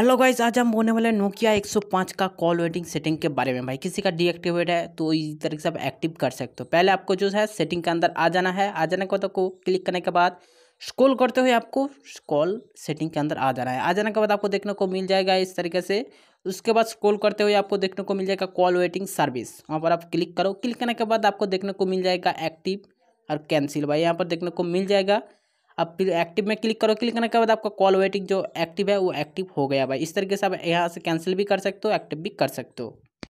hello guys आज हम बोलने वाले नोकिया 105 का कॉल वेटिंग सेटिंग के बारे में भाई किसी का डीएक्टिवेट है तो इस तरीके से आप एक्टिव कर सकते हो पहले आपको जो है सेटिंग के अंदर आ जाना है आ जाने के बाद आपको क्लिक करने के बाद स्क्रॉल करते हुए आपको कॉल सेटिंग के अंदर आ जाना है आ जाने के बाद आपको देखने को मिल जाएगा इस तरीके से उसके बाद स्क्रॉल करते हुए आपको देखने को मिल जाएगा कॉल वेटिंग सर्विस वहाँ पर आप क्लिक करो क्लिक करने के बाद आपको देखने को मिल जाएगा एक्टिव और कैंसिल भाई यहाँ पर देखने को मिल जाएगा अब फिर एक्टिव में क्लिक करो क्लिक करने के बाद आपका कॉल वेटिंग जो एक्टिव है वो एक्टिव हो गया भाई इस तरीके से आप यहाँ से कैंसिल भी कर सकते हो एक्टिव भी कर सकते हो